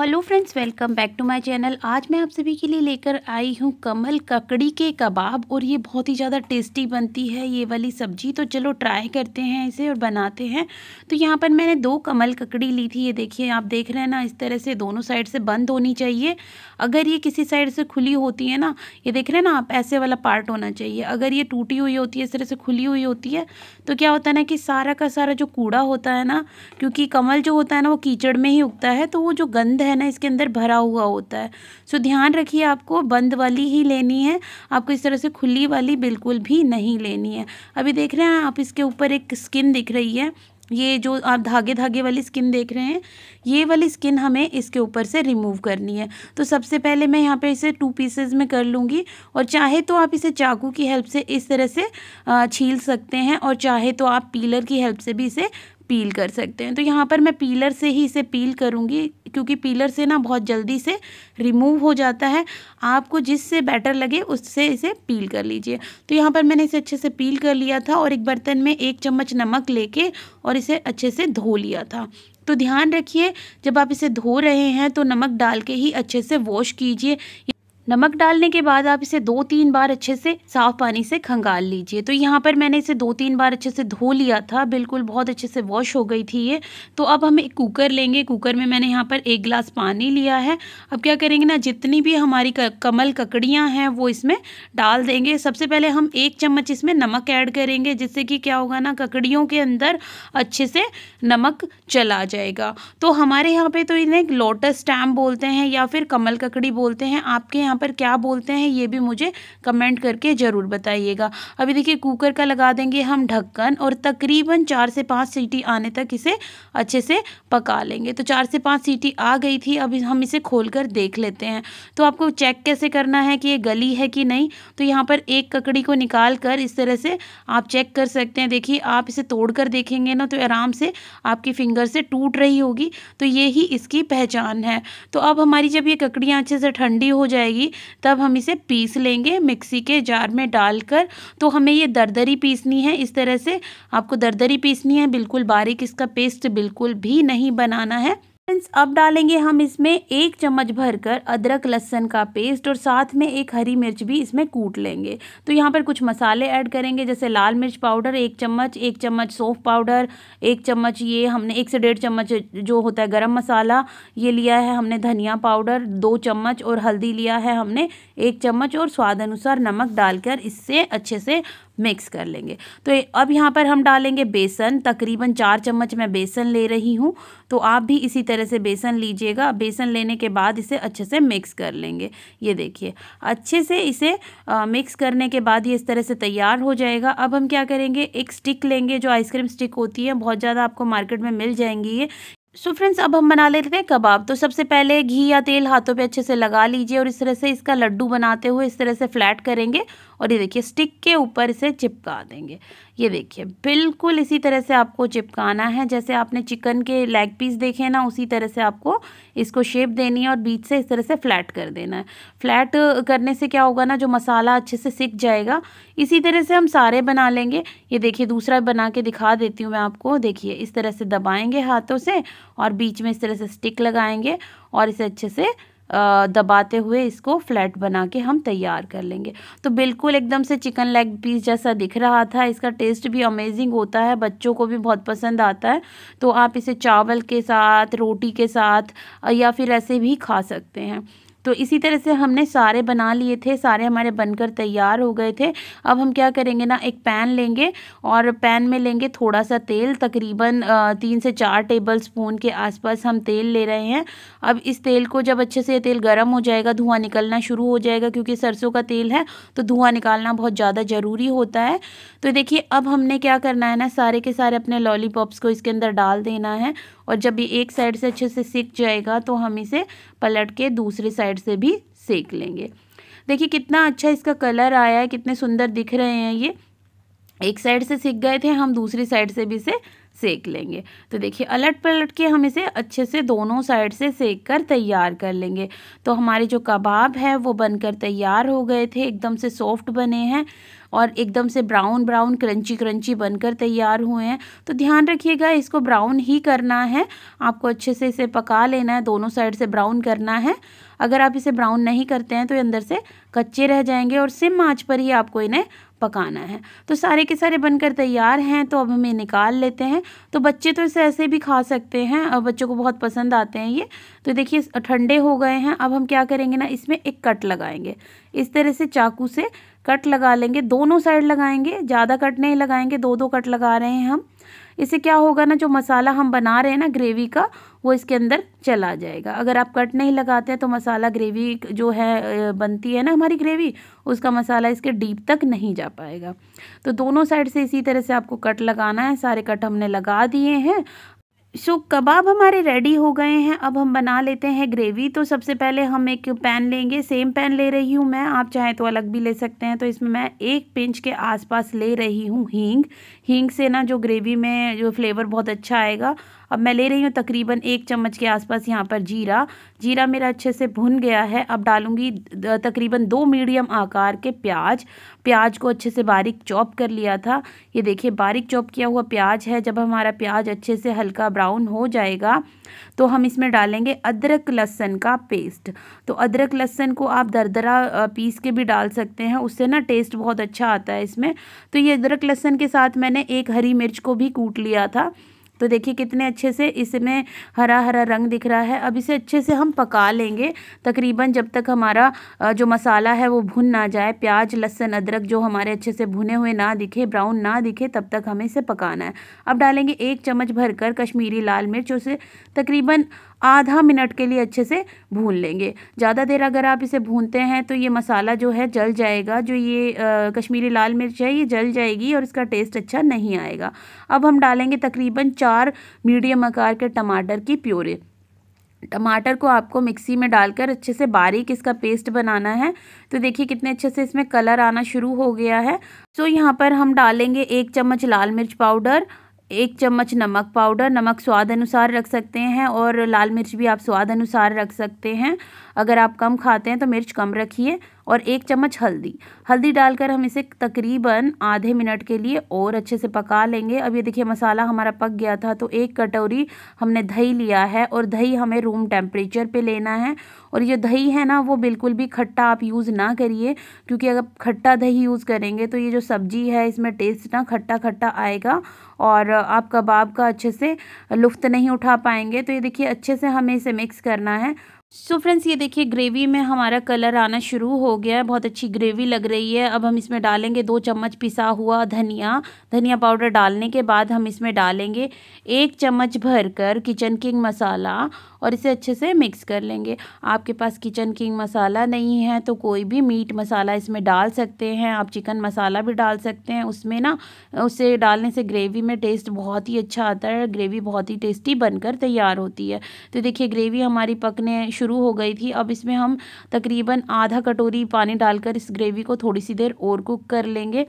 hello friends welcome back to my channel आज मैं आप सभी के लिए लेकर आई हूँ कमल ककड़ी के कबाब और ये बहुत ही ज़्यादा टेस्टी बनती है ये वाली सब्जी तो चलो ट्राई करते हैं इसे और बनाते हैं तो यहाँ पर मैंने दो कमल ककड़ी ली थी ये देखिए आप देख रहे हैं ना इस तरह से दोनों साइड से बंद होनी चाहिए अगर ये किसी साइड से खुली होती है ना ये देख रहे हैं ना आप ऐसे वाला पार्ट होना चाहिए अगर ये टूटी हुई होती है इस तरह से खुली हुई होती है तो क्या होता है ना कि सारा का सारा जो कूड़ा होता है ना क्योंकि कमल जो होता है ना वो कीचड़ में ही उगता है तो वो जो गंध है ना इसके अंदर भरा हुआ होता है सो ध्यान रखिए आपको बंद वाली ही लेनी है आपको इस तरह से खुली वाली बिल्कुल भी नहीं लेनी है अभी देख रहे हैं आप इसके ऊपर एक स्किन दिख रही है ये जो आप धागे धागे वाली स्किन देख रहे हैं ये वाली स्किन हमें इसके ऊपर से रिमूव करनी है तो सबसे पहले मैं यहाँ पे इसे टू पीसेज में कर लूँगी और चाहे तो आप इसे चाकू की हेल्प से इस तरह से छील सकते हैं और चाहे तो आप पीलर की हेल्प से भी इसे पील कर सकते हैं तो यहाँ पर मैं पीलर से ही इसे पील करूँगी क्योंकि पीलर से ना बहुत जल्दी से रिमूव हो जाता है आपको जिससे बेटर लगे उससे इसे पील कर लीजिए तो यहाँ पर मैंने इसे अच्छे से पील कर लिया था और एक बर्तन में एक चम्मच नमक लेके और इसे अच्छे से धो लिया था तो ध्यान रखिए जब आप इसे धो रहे हैं तो नमक डाल के ही अच्छे से वॉश कीजिए नमक डालने के बाद आप इसे दो तीन बार अच्छे से साफ पानी से खंगाल लीजिए तो यहाँ पर मैंने इसे दो तीन बार अच्छे से धो लिया था बिल्कुल बहुत अच्छे से वॉश हो गई थी ये तो अब हम एक कुकर लेंगे कुकर में मैंने यहाँ पर एक गिलास पानी लिया है अब क्या करेंगे ना जितनी भी हमारी कमल ककड़ियाँ हैं वो इसमें डाल देंगे सबसे पहले हम एक चम्मच इसमें नमक ऐड करेंगे जिससे कि क्या होगा ना ककड़ियों के अंदर अच्छे से नमक चला जाएगा तो हमारे यहाँ पर तो इन्हें लोटस स्टैम्प बोलते हैं या फिर कमल ककड़ी बोलते हैं आपके यहाँ पर क्या बोलते हैं ये भी मुझे कमेंट करके ज़रूर बताइएगा अभी देखिए कुकर का लगा देंगे हम ढक्कन और तकरीबन चार से पाँच सीटी आने तक इसे अच्छे से पका लेंगे तो चार से पाँच सीटी आ गई थी अभी हम इसे खोल कर देख लेते हैं तो आपको चेक कैसे करना है कि ये गली है कि नहीं तो यहाँ पर एक ककड़ी को निकाल कर इस तरह से आप चेक कर सकते हैं देखिए आप इसे तोड़ कर देखेंगे ना तो आराम से आपकी फिंगर से टूट रही होगी तो ये ही इसकी पहचान है तो अब हमारी जब ये ककड़ियाँ अच्छे से ठंडी हो जाएगी होगी तब हम इसे पीस लेंगे मिक्सी के जार में डालकर तो हमें ये दरदरी पीसनी है इस तरह से आपको दरदरी पीसनी है बिल्कुल बारीक इसका पेस्ट बिल्कुल भी नहीं बनाना है फ्रेंड्स अब डालेंगे हम इसमें एक चम्मच भरकर अदरक लहसन का पेस्ट और साथ में एक हरी मिर्च भी इसमें कूट लेंगे तो यहाँ पर कुछ मसाले ऐड करेंगे जैसे लाल मिर्च पाउडर एक चम्मच एक चम्मच सौंफ पाउडर एक चम्मच ये हमने एक से डेढ़ चम्मच जो होता है गरम मसाला ये लिया है हमने धनिया पाउडर दो चम्मच और हल्दी लिया है हमने एक चम्मच और स्वाद अनुसार नमक डालकर इससे अच्छे से मिक्स कर लेंगे तो अब यहाँ पर हम डालेंगे बेसन तकरीबन चार चम्मच मैं बेसन ले रही हूँ तो आप भी इसी तरह से बेसन लीजिएगा बेसन लेने के बाद इसे अच्छे से मिक्स कर लेंगे ये देखिए अच्छे से इसे आ, मिक्स करने के बाद ये इस तरह से तैयार हो जाएगा अब हम क्या करेंगे एक स्टिक लेंगे जो आइसक्रीम स्टिक होती है बहुत ज़्यादा आपको मार्केट में मिल जाएंगी ये सो फ्रेंड्स अब हम बना लेते हैं कबाब तो सबसे पहले घी या तेल हाथों पे अच्छे से लगा लीजिए और इस तरह से इसका लड्डू बनाते हुए इस तरह से फ्लैट करेंगे और ये देखिए स्टिक के ऊपर इसे चिपका देंगे ये देखिए बिल्कुल इसी तरह से आपको चिपकाना है जैसे आपने चिकन के लेग पीस देखे ना उसी तरह से आपको इसको शेप देनी है और बीच से इस तरह से फ्लैट कर देना है फ्लैट करने से क्या होगा ना जो मसाला अच्छे से सिक जाएगा इसी तरह से हम सारे बना लेंगे ये देखिए दूसरा बना के दिखा देती हूँ मैं आपको देखिए इस तरह से दबाएँगे हाथों से और बीच में इस तरह से स्टिक लगाएंगे और इसे अच्छे से दबाते हुए इसको फ्लैट बना के हम तैयार कर लेंगे तो बिल्कुल एकदम से चिकन लेग पीस जैसा दिख रहा था इसका टेस्ट भी अमेजिंग होता है बच्चों को भी बहुत पसंद आता है तो आप इसे चावल के साथ रोटी के साथ या फिर ऐसे भी खा सकते हैं तो इसी तरह से हमने सारे बना लिए थे सारे हमारे बनकर तैयार हो गए थे अब हम क्या करेंगे ना एक पैन लेंगे और पैन में लेंगे थोड़ा सा तेल तकरीबन तीन से चार टेबल स्पून के आसपास हम तेल ले रहे हैं अब इस तेल को जब अच्छे से तेल गर्म हो जाएगा धुआं निकलना शुरू हो जाएगा क्योंकि सरसों का तेल है तो धुआं निकालना बहुत ज़्यादा ज़रूरी होता है तो देखिए अब हमने क्या करना है ना सारे के सारे अपने लॉलीपॉप्स को इसके अंदर डाल देना है और जब ये एक साइड से अच्छे से सीख जाएगा तो हम इसे पलट के दूसरी साइड से भी सेक लेंगे देखिए कितना अच्छा इसका कलर आया है कितने सुंदर दिख रहे हैं ये एक साइड से सीख गए थे हम दूसरी साइड से भी इसे सेक लेंगे तो देखिए अलट पलट के हम इसे अच्छे से दोनों साइड से सेक कर तैयार कर लेंगे तो हमारे जो कबाब है वो बनकर तैयार हो गए थे एकदम से सॉफ्ट बने हैं और एकदम से ब्राउन ब्राउन क्रंची क्रंची बनकर तैयार हुए हैं तो ध्यान रखिएगा इसको ब्राउन ही करना है आपको अच्छे से इसे पका लेना है दोनों साइड से ब्राउन करना है अगर आप इसे ब्राउन नहीं करते हैं तो ये अंदर से कच्चे रह जाएंगे और सिम आँच पर ही आपको इन्हें पकाना है तो सारे के सारे बनकर तैयार हैं तो अब हमें निकाल लेते हैं तो बच्चे तो इसे ऐसे भी खा सकते हैं और बच्चों को बहुत पसंद आते हैं ये तो देखिए ठंडे हो गए हैं अब हम क्या करेंगे ना इसमें एक कट लगाएंगे इस तरह से चाकू से कट लगा लेंगे दोनों साइड लगाएंगे ज़्यादा कट नहीं लगाएंगे दो दो कट लगा रहे हैं हम इससे क्या होगा ना जो मसाला हम बना रहे हैं ना ग्रेवी का वो इसके अंदर चला जाएगा अगर आप कट नहीं लगाते हैं तो मसाला ग्रेवी जो है बनती है ना हमारी ग्रेवी उसका मसाला इसके डीप तक नहीं जा पाएगा तो दोनों साइड से इसी तरह से आपको कट लगाना है सारे कट हमने लगा दिए हैं सो so, कबाब हमारे रेडी हो गए हैं अब हम बना लेते हैं ग्रेवी तो सबसे पहले हम एक पैन लेंगे सेम पैन ले रही हूँ मैं आप चाहें तो अलग भी ले सकते हैं तो इसमें मैं एक पिंच के आसपास ले रही हूँ हींग हींग से ना जो ग्रेवी में जो फ्लेवर बहुत अच्छा आएगा अब मैं ले रही हूँ तकरीबन एक चम्मच के आसपास यहाँ पर जीरा जीरा मेरा अच्छे से भुन गया है अब डालूँगी तकरीबन दो मीडियम आकार के प्याज प्याज को अच्छे से बारीक चॉप कर लिया था ये देखिए बारीक चॉप किया हुआ प्याज है जब हमारा प्याज अच्छे से हल्का ब्राउन हो जाएगा तो हम इसमें डालेंगे अदरक लहसन का पेस्ट तो अदरक लहसन को आप दरदरा पीस के भी डाल सकते हैं उससे ना टेस्ट बहुत अच्छा आता है इसमें तो ये अदरक लहसन के साथ मैंने एक हरी मिर्च को भी कूट लिया था तो देखिए कितने अच्छे से इसमें हरा हरा रंग दिख रहा है अब इसे अच्छे से हम पका लेंगे तकरीबन जब तक हमारा जो मसाला है वो भुन ना जाए प्याज लहसुन अदरक जो हमारे अच्छे से भुने हुए ना दिखे ब्राउन ना दिखे तब तक हमें इसे पकाना है अब डालेंगे एक चम्मच भरकर कश्मीरी लाल मिर्च उसे तकरीबन आधा मिनट के लिए अच्छे से भून लेंगे ज़्यादा देर अगर आप इसे भूनते हैं तो ये मसाला जो है जल जाएगा जो ये आ, कश्मीरी लाल मिर्च है ये जल जाएगी और इसका टेस्ट अच्छा नहीं आएगा अब हम डालेंगे तकरीबन चार मीडियम आकार के टमाटर की प्योरे टमाटर को आपको मिक्सी में डालकर अच्छे से बारीक इसका पेस्ट बनाना है तो देखिए कितने अच्छे से इसमें कलर आना शुरू हो गया है सो तो यहाँ पर हम डालेंगे एक चम्मच लाल मिर्च पाउडर एक चम्मच नमक पाउडर नमक स्वाद अनुसार रख सकते हैं और लाल मिर्च भी आप स्वाद अनुसार रख सकते हैं अगर आप कम खाते हैं तो मिर्च कम रखिए और एक चम्मच हल्दी हल्दी डालकर हम इसे तकरीबन आधे मिनट के लिए और अच्छे से पका लेंगे अब ये देखिए मसाला हमारा पक गया था तो एक कटोरी हमने दही लिया है और दही हमें रूम टेम्परेचर पे लेना है और ये दही है ना वो बिल्कुल भी खट्टा आप यूज़ ना करिए क्योंकि अगर खट्टा दही यूज़ करेंगे तो ये जो सब्ज़ी है इसमें टेस्ट ना खट्टा खट्टा आएगा और आप कबाब का अच्छे से लुफ्त नहीं उठा पाएंगे तो ये देखिए अच्छे से हमें इसे मिक्स करना है सो so फ्रेंड्स ये देखिए ग्रेवी में हमारा कलर आना शुरू हो गया है बहुत अच्छी ग्रेवी लग रही है अब हम इसमें डालेंगे दो चम्मच पिसा हुआ धनिया धनिया पाउडर डालने के बाद हम इसमें डालेंगे एक चम्मच भरकर किचन किंग मसाला और इसे अच्छे से मिक्स कर लेंगे आपके पास किचन किंग मसाला नहीं है तो कोई भी मीट मसाला इसमें डाल सकते हैं आप चिकन मसाला भी डाल सकते हैं उसमें ना उसे डालने से ग्रेवी में टेस्ट बहुत ही अच्छा आता है ग्रेवी बहुत ही टेस्टी बनकर तैयार होती है तो देखिए ग्रेवी हमारी पकने शुरू हो गई थी अब इसमें हम तकरीबन आधा कटोरी पानी डालकर इस ग्रेवी को थोड़ी सी देर और कुक कर लेंगे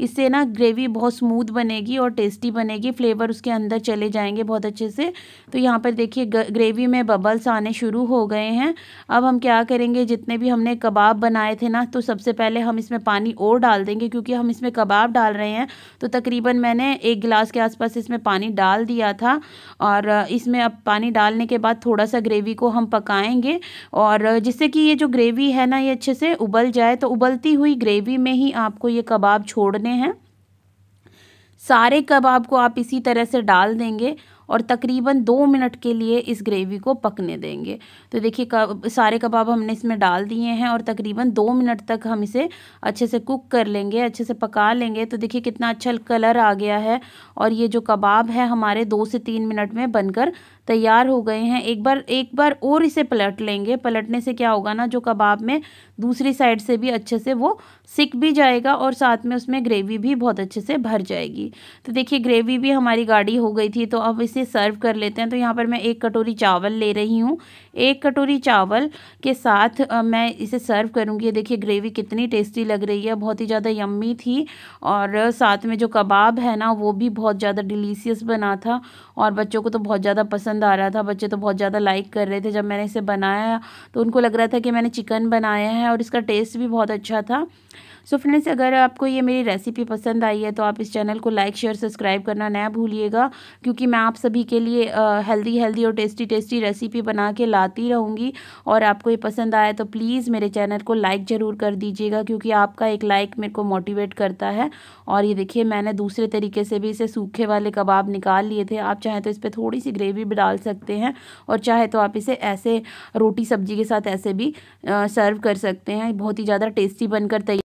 इससे ना ग्रेवी बहुत स्मूथ बनेगी और टेस्टी बनेगी फ्लेवर उसके अंदर चले जाएंगे बहुत अच्छे से तो यहाँ पर देखिए ग्रेवी में बबल्स आने शुरू हो गए हैं अब हम क्या करेंगे जितने भी हमने कबाब बनाए थे ना तो सबसे पहले हम इसमें पानी और डाल देंगे क्योंकि हम इसमें कबाब डाल रहे हैं तो तकरीबन मैंने एक गिलास के आसपास इसमें पानी डाल दिया था और इसमें अब पानी डालने के बाद थोड़ा सा ग्रेवी को हम पकाएंगे और जिससे कि ये जो ग्रेवी है ना ये अच्छे से उबल जाए तो उबलती हुई ग्रेवी में ही आपको ये कबाब छोड़ छोड़ने हैं सारे कबाब को आप इसी तरह से डाल देंगे और तकरीबन दो मिनट के लिए इस ग्रेवी को पकने देंगे तो देखिए कब सारे कबाब हमने इसमें डाल दिए हैं और तकरीबन दो मिनट तक हम इसे अच्छे से कुक कर लेंगे अच्छे से पका लेंगे तो देखिए कितना अच्छा कलर आ गया है और ये जो कबाब है हमारे दो से तीन मिनट में बनकर तैयार हो गए हैं एक बार एक बार और इसे पलट लेंगे पलटने से क्या होगा ना जो कबाब में दूसरी साइड से भी अच्छे से वो सिक भी जाएगा और साथ में उसमें ग्रेवी भी बहुत अच्छे से भर जाएगी तो देखिए ग्रेवी भी हमारी गाढ़ी हो गई थी तो अब इसे सर्व कर लेते हैं तो यहाँ पर मैं एक कटोरी चावल ले रही हूँ एक कटोरी चावल के साथ मैं इसे सर्व करूँगी देखिए ग्रेवी कितनी टेस्टी लग रही है बहुत ही ज़्यादा यम्मी थी और साथ में जो कबाब है ना वो भी बहुत ज़्यादा डिलीसियस बना था और बच्चों को तो बहुत ज़्यादा पसंद पसंद आ रहा था बच्चे तो बहुत ज़्यादा लाइक कर रहे थे जब मैंने इसे बनाया तो उनको लग रहा था कि मैंने चिकन बनाया है और इसका टेस्ट भी बहुत अच्छा था सो so फ्रेंड्स अगर आपको ये मेरी रेसिपी पसंद आई है तो आप इस चैनल को लाइक शेयर सब्सक्राइब करना ना भूलिएगा क्योंकि मैं आप सभी के लिए हेल्दी हेल्दी और टेस्टी टेस्टी रेसिपी बना के लाती रहूँगी और आपको ये पसंद आया तो प्लीज़ मेरे चैनल को लाइक ज़रूर कर दीजिएगा क्योंकि आपका एक लाइक मेरे को मोटिवेट करता है और ये देखिए मैंने दूसरे तरीके से भी इसे सूखे वाले कबाब निकाल लिए थे आप चाहें तो इस पर थोड़ी सी ग्रेवी भी डाल सकते हैं और चाहे तो आप इसे ऐसे रोटी सब्जी के साथ ऐसे भी सर्व कर सकते हैं बहुत ही ज़्यादा टेस्टी बनकर तैयार